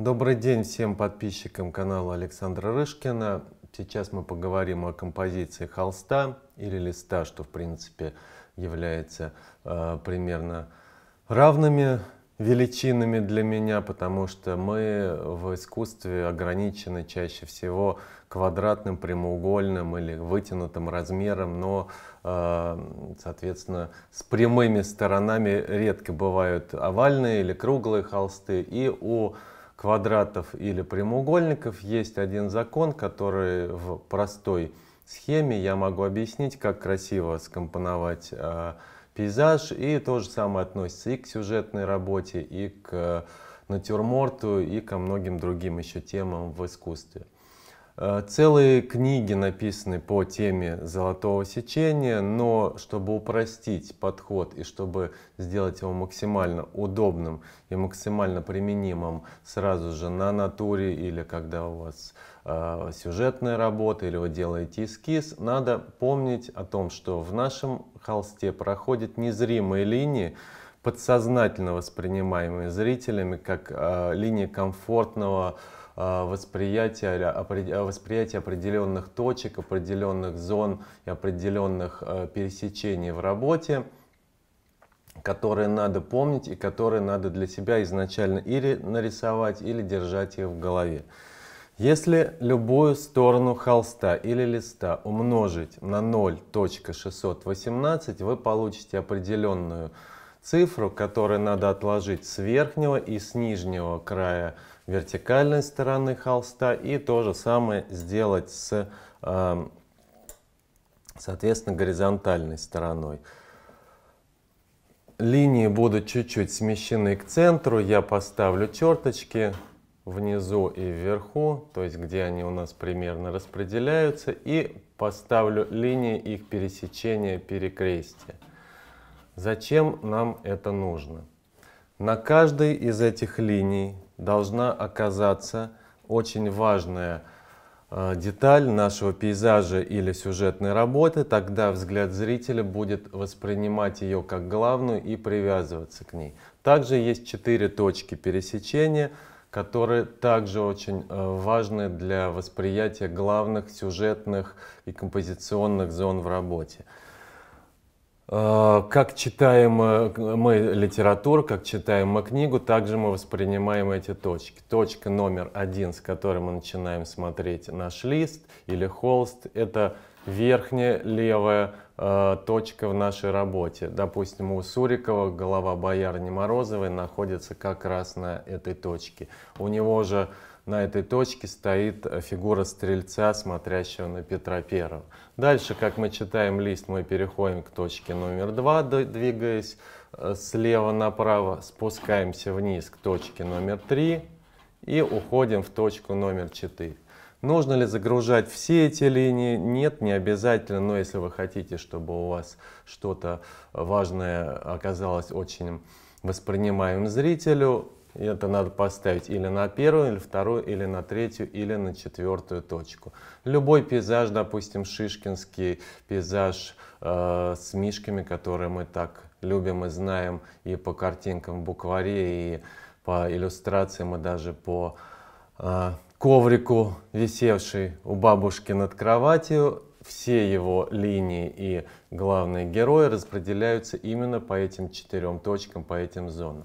Добрый день всем подписчикам канала Александра Рышкина. Сейчас мы поговорим о композиции холста или листа, что в принципе является э, примерно равными величинами для меня, потому что мы в искусстве ограничены чаще всего квадратным, прямоугольным или вытянутым размером, но, э, соответственно, с прямыми сторонами редко бывают овальные или круглые холсты. И у квадратов или прямоугольников есть один закон, который в простой схеме я могу объяснить, как красиво скомпоновать э, пейзаж. И то же самое относится и к сюжетной работе, и к э, натюрморту, и ко многим другим еще темам в искусстве. Э, целые книги написаны по теме золотого сечения, но чтобы упростить подход и чтобы сделать его максимально удобным и максимально применимым сразу же на натуре или когда у вас э, сюжетная работа или вы делаете эскиз, надо помнить о том, что в нашем холсте проходят незримые линии, подсознательно воспринимаемые зрителями как э, а, линия комфортного э, восприятия, опре, а, восприятия определенных точек, определенных зон и определенных э, пересечений в работе которые надо помнить и которые надо для себя изначально или нарисовать, или держать их в голове. Если любую сторону холста или листа умножить на 0.618, вы получите определенную цифру, которую надо отложить с верхнего и с нижнего края вертикальной стороны холста и то же самое сделать с, эм, соответственно, горизонтальной стороной. Линии будут чуть-чуть смещены к центру, я поставлю черточки внизу и вверху, то есть где они у нас примерно распределяются, и поставлю линии их пересечения перекрестия. Зачем нам это нужно? На каждой из этих линий должна оказаться очень важная э, деталь нашего пейзажа или сюжетной работы, тогда взгляд зрителя будет воспринимать ее как главную и привязываться к ней. Также есть четыре точки пересечения, которые также очень э, важны для восприятия главных сюжетных и композиционных зон в работе. Э, как читаем э, мы литературу, как читаем мы книгу, также мы воспринимаем эти точки. Точка номер один, с которой мы начинаем смотреть наш лист или холст, это верхняя левая э, точка в нашей работе. Допустим, у Сурикова голова боярни Морозовой находится как раз на этой точке. У него же на этой точке стоит э, фигура стрельца, смотрящего на Петра Первого. Дальше, как мы читаем лист, мы переходим к точке номер два, двигаясь э, слева направо, спускаемся вниз к точке номер три и уходим в точку номер четыре. Нужно ли загружать все эти линии? Нет, не обязательно, но если вы хотите, чтобы у вас что-то важное оказалось очень воспринимаемым зрителю, и это надо поставить или на первую, или вторую, или на третью, или на четвертую точку. Любой пейзаж, допустим, шишкинский пейзаж э, с мишками, которые мы так любим и знаем и по картинкам в букваре, и по иллюстрациям, и даже по э, коврику, висевший у бабушки над кроватью, все его линии и главные герои распределяются именно по этим четырем точкам, по этим зонам.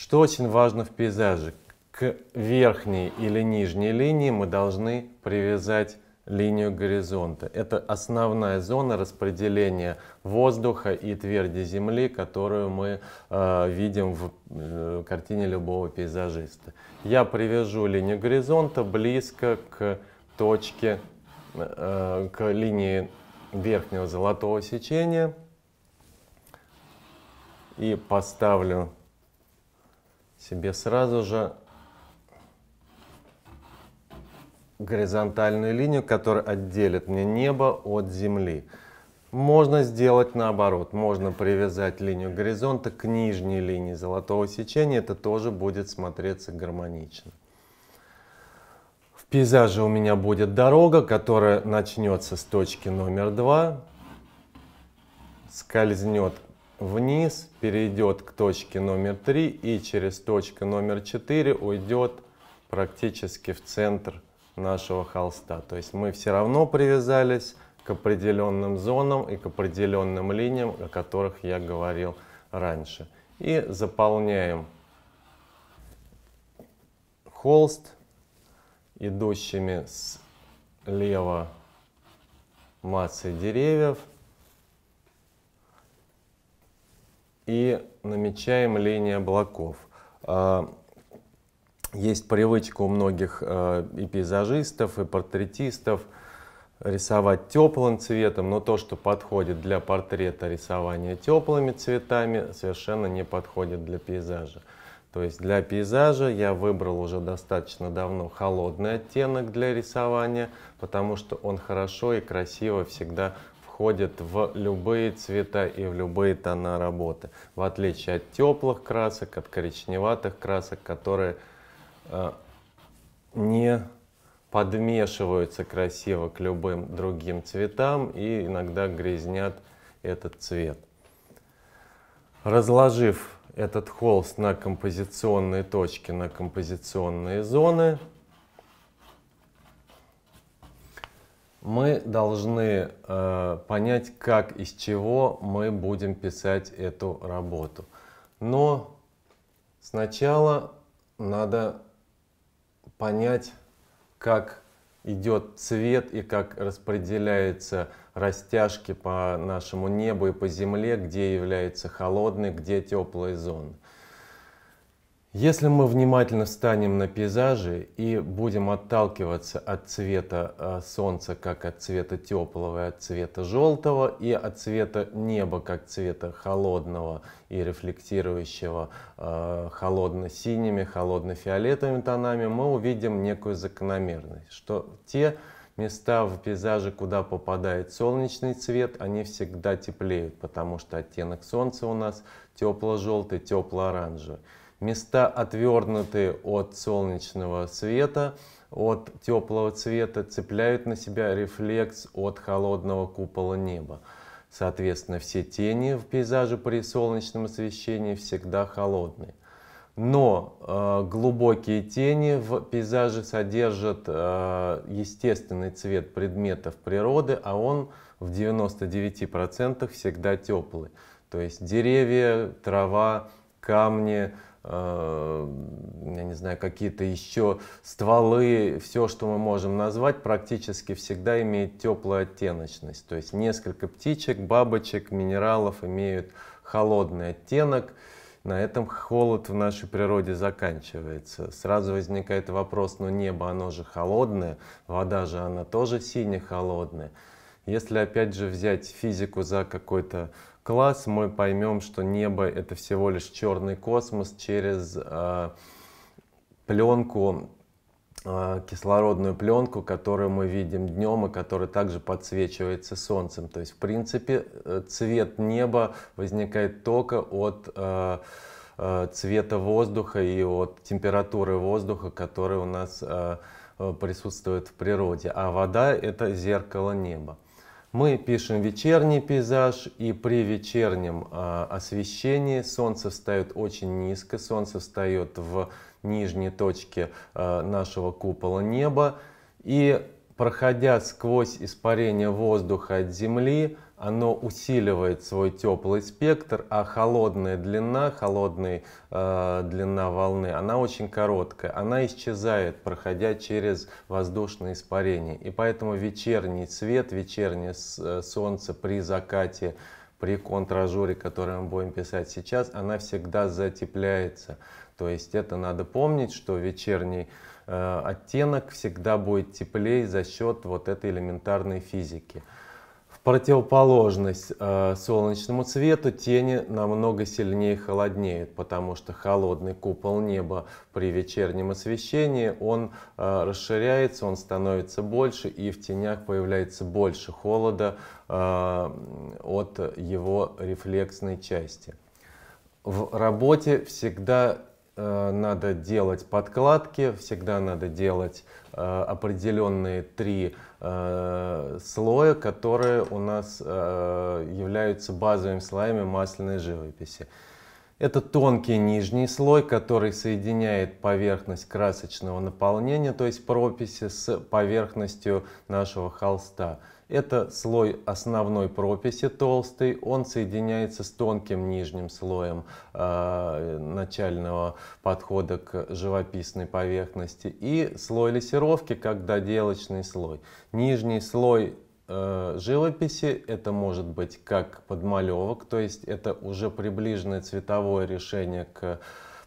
Что очень важно в пейзаже? К верхней или нижней линии мы должны привязать линию горизонта. Это основная зона распределения воздуха и тверди земли, которую мы э, видим в э, картине любого пейзажиста. Я привяжу линию горизонта близко к точке, э, к линии верхнего золотого сечения и поставлю себе сразу же горизонтальную линию, которая отделит мне небо от земли. Можно сделать наоборот, можно привязать линию горизонта к нижней линии золотого сечения, это тоже будет смотреться гармонично. В пейзаже у меня будет дорога, которая начнется с точки номер два, скользнет вниз, перейдет к точке номер 3 и через точку номер 4 уйдет практически в центр нашего холста. То есть мы все равно привязались к определенным зонам и к определенным линиям, о которых я говорил раньше. И заполняем холст идущими слева массой деревьев, и намечаем линии облаков. А, есть привычка у многих а, и пейзажистов, и портретистов рисовать теплым цветом, но то, что подходит для портрета рисования теплыми цветами, совершенно не подходит для пейзажа. То есть для пейзажа я выбрал уже достаточно давно холодный оттенок для рисования, потому что он хорошо и красиво всегда входит в любые цвета и в любые тона работы, в отличие от теплых красок, от коричневатых красок, которые э, не подмешиваются красиво к любым другим цветам и иногда грязнят этот цвет. Разложив этот холст на композиционные точки, на композиционные зоны, мы должны э, понять, как из чего мы будем писать эту работу. Но сначала надо понять, как идет цвет и как распределяются растяжки по нашему небу и по земле, где является холодный, где теплые зоны. Если мы внимательно станем на пейзажи и будем отталкиваться от цвета э, солнца как от цвета теплого и от цвета желтого и от цвета неба как цвета холодного и рефлектирующего э, холодно-синими, холодно-фиолетовыми тонами, мы увидим некую закономерность, что те места в пейзаже, куда попадает солнечный цвет, они всегда теплеют, потому что оттенок солнца у нас тепло-желтый, тепло-оранжевый места отвернутые от солнечного света, от теплого цвета, цепляют на себя рефлекс от холодного купола неба. Соответственно, все тени в пейзаже при солнечном освещении всегда холодные. Но э, глубокие тени в пейзаже содержат э, естественный цвет предметов природы, а он в 99% всегда теплый. То есть деревья, трава, камни, Э, я не знаю, какие-то еще стволы, все, что мы можем назвать, практически всегда имеет теплую оттеночность. То есть несколько птичек, бабочек, минералов имеют холодный оттенок. На этом холод в нашей природе заканчивается. Сразу возникает вопрос, но ну, небо, оно же холодное, вода же, она тоже сине холодная. Если опять же взять физику за какой-то класс, мы поймем, что небо это всего лишь черный космос через э, пленку э, кислородную пленку, которую мы видим днем и которая также подсвечивается солнцем. То есть, в принципе, э, цвет неба возникает только от э, э, цвета воздуха и от температуры воздуха, которая у нас э, присутствует в природе. А вода — это зеркало неба. Мы пишем вечерний пейзаж, и при вечернем э, освещении солнце встает очень низко, солнце встает в нижней точке э, нашего купола неба, и проходя сквозь испарение воздуха от земли, оно усиливает свой теплый спектр, а холодная длина, холодная э, длина волны, она очень короткая, она исчезает, проходя через воздушное испарение. И поэтому вечерний свет, вечернее э, солнце при закате, при контражуре, который мы будем писать сейчас, она всегда затепляется. То есть это надо помнить, что вечерний э, оттенок всегда будет теплее за счет вот этой элементарной физики противоположность э, солнечному цвету тени намного сильнее холоднеют, потому что холодный купол неба при вечернем освещении, он э, расширяется, он становится больше, и в тенях появляется больше холода э, от его рефлексной части. В работе всегда Э, надо делать подкладки, всегда надо делать э, определенные три э, слоя, которые у нас являются базовыми слоями масляной живописи. Это тонкий нижний слой, который соединяет поверхность красочного наполнения, то есть прописи, с поверхностью нашего холста. Это слой основной прописи толстый, он соединяется с тонким нижним слоем э, начального подхода к живописной поверхности и слой лессировки как доделочный слой. Нижний слой э, живописи это может быть как подмалевок, то есть это уже приближенное цветовое решение к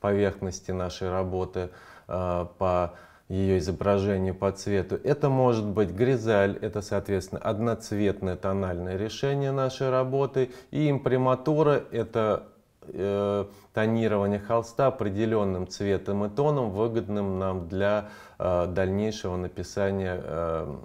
поверхности нашей работы э, по ее изображению по цвету. Это может быть гризаль, это, соответственно, одноцветное тональное решение нашей работы, и имприматура — это э, тонирование холста определенным цветом и тоном, выгодным нам для э, дальнейшего написания э,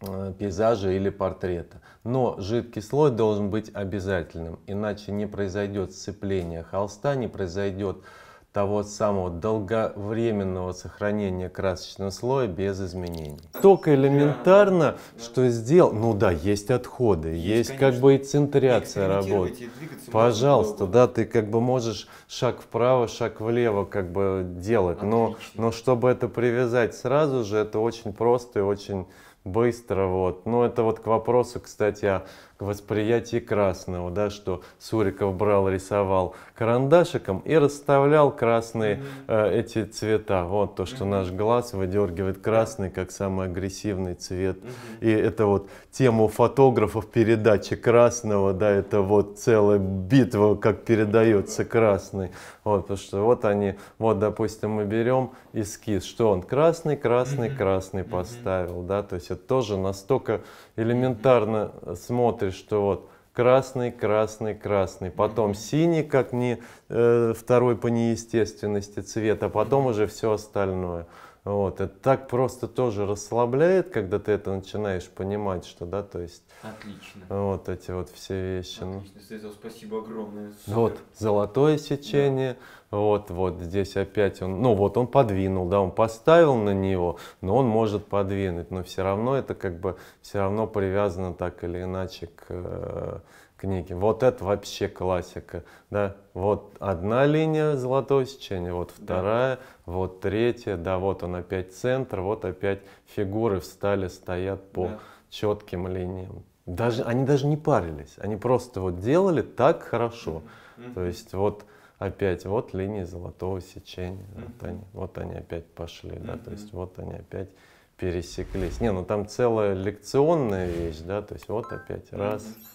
э, пейзажа или портрета. Но жидкий слой должен быть обязательным, иначе не произойдет сцепление холста, не произойдет э, того самого долговременного сохранения красочного слоя без изменений. Только элементарно, да, что сделал. Ну да, есть отходы, есть, есть как бы и центриация работы. Пожалуйста, да, ты как бы можешь шаг вправо, шаг влево как бы делать, но, но чтобы это привязать сразу же, это очень просто и очень быстро. Вот. Но это вот к вопросу, кстати, о к красного, да, что Суриков брал, рисовал карандашиком и расставлял красные mm-hmm. э, эти цвета. Вот то, что mm-hmm. наш глаз выдергивает красный как самый агрессивный цвет. Mm-hmm. И это вот тему фотографов передачи красного, да, это вот целая битва, как передается красный. Вот, потому что вот они, вот, допустим, мы берем эскиз, что он красный, красный, mm-hmm. красный поставил, да, то есть это тоже настолько элементарно смотришь что вот красный, красный, красный, потом синий, как не э, второй по неестественности цвет, а потом уже все остальное. Вот, это так просто тоже расслабляет, когда ты это начинаешь понимать, что, да, то есть... Отлично. Вот эти вот все вещи. Ну. Отлично, спасибо огромное. Супер. Вот, золотое сечение, да. вот, вот здесь опять он, ну вот он подвинул, да, он поставил на него, но он может подвинуть, но все равно это как бы, все равно привязано так или иначе к э, книги. Вот это вообще классика. Да? Вот одна линия золотого сечения, вот вторая, да. вот третья, да, вот он опять центр, вот опять фигуры встали, стоят по да. четким линиям. Даже, они даже не парились, они просто вот делали так хорошо. Mm-hmm. То есть вот опять вот линии золотого сечения, mm-hmm. вот, они, вот они опять пошли, mm-hmm. да, то есть вот они опять пересеклись. Не, ну там целая лекционная вещь, да, то есть вот опять раз. Mm-hmm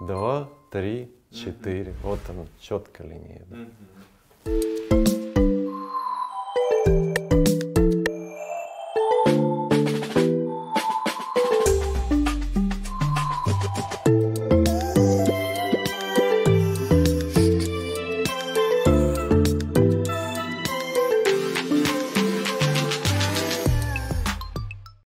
два, три, четыре. Вот она четкая линия. Да.